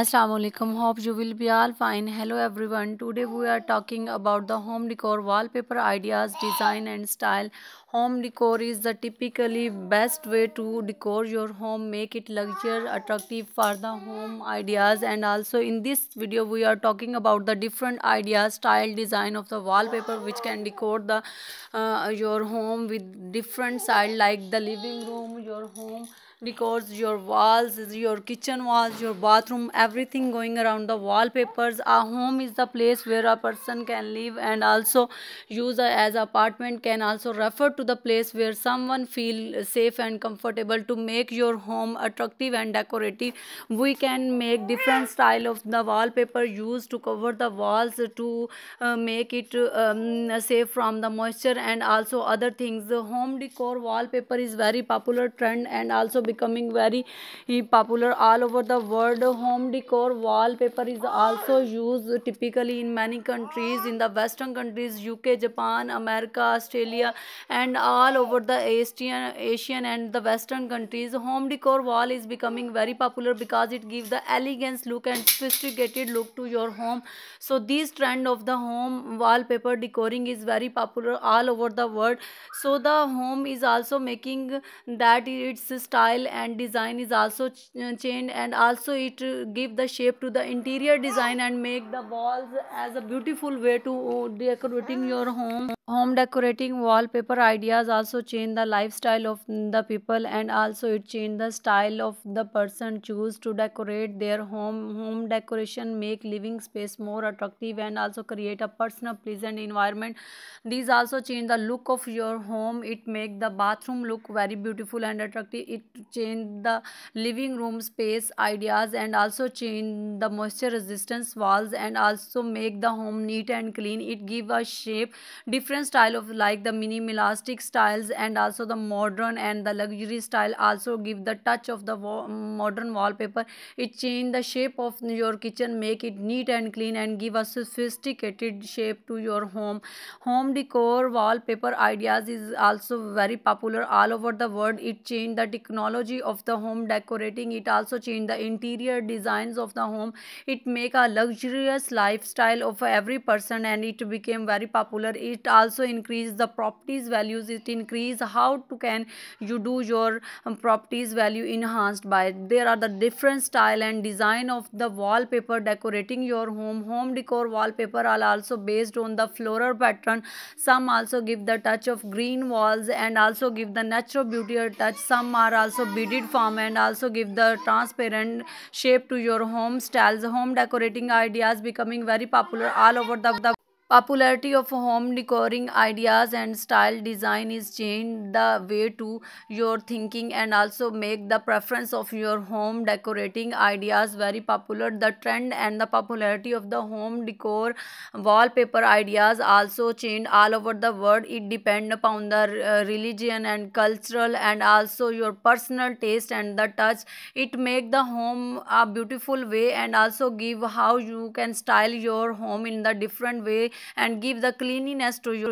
Assalamualaikum. hope you will be all fine hello everyone today we are talking about the home decor wallpaper ideas design and style home decor is the typically best way to decor your home make it luxurious attractive for the home ideas and also in this video we are talking about the different ideas style design of the wallpaper which can decor the uh, your home with different style like the living room your home because your walls your kitchen walls your bathroom everything going around the wallpapers a home is the place where a person can live and also use as apartment can also refer to the place where someone feel safe and comfortable to make your home attractive and decorative we can make different style of the wallpaper used to cover the walls to uh, make it um, safe from the moisture and also other things the home decor wallpaper is very popular trend and also becoming very eh, popular all over the world home decor wallpaper is also used typically in many countries in the western countries uk japan america australia and all over the asian asian and the western countries home decor wall is becoming very popular because it gives the elegance look and sophisticated look to your home so this trend of the home wallpaper decoring is very popular all over the world so the home is also making that its style style and design is also ch uh, changed and also it give the shape to the interior design and make the walls as a beautiful way to uh, decorating your home home decorating wallpaper ideas also change the lifestyle of the people and also it change the style of the person choose to decorate their home home decoration make living space more attractive and also create a personal pleasant environment these also change the look of your home it make the bathroom look very beautiful and attractive it change the living room space ideas and also change the moisture resistance walls and also make the home neat and clean it give a shape different different style of like the minimalistic styles and also the modern and the luxury style also give the touch of the wa modern wallpaper it change the shape of your kitchen make it neat and clean and give a sophisticated shape to your home home decor wallpaper ideas is also very popular all over the world it change the technology of the home decorating it also change the interior designs of the home it make a luxurious lifestyle of every person and it became very popular it also also increase the properties values it increase how to can you do your um, properties value enhanced by there are the different style and design of the wallpaper decorating your home home decor wallpaper are also based on the floral pattern some also give the touch of green walls and also give the natural beauty or touch some are also beaded form and also give the transparent shape to your home styles home decorating ideas becoming very popular all over the, the popularity of home decoring ideas and style design is change the way to your thinking and also make the preference of your home decorating ideas very popular the trend and the popularity of the home decor wallpaper ideas also change all over the world it depend upon the uh, religion and cultural and also your personal taste and the touch it make the home a beautiful way and also give how you can style your home in the different way and give the cleanliness to your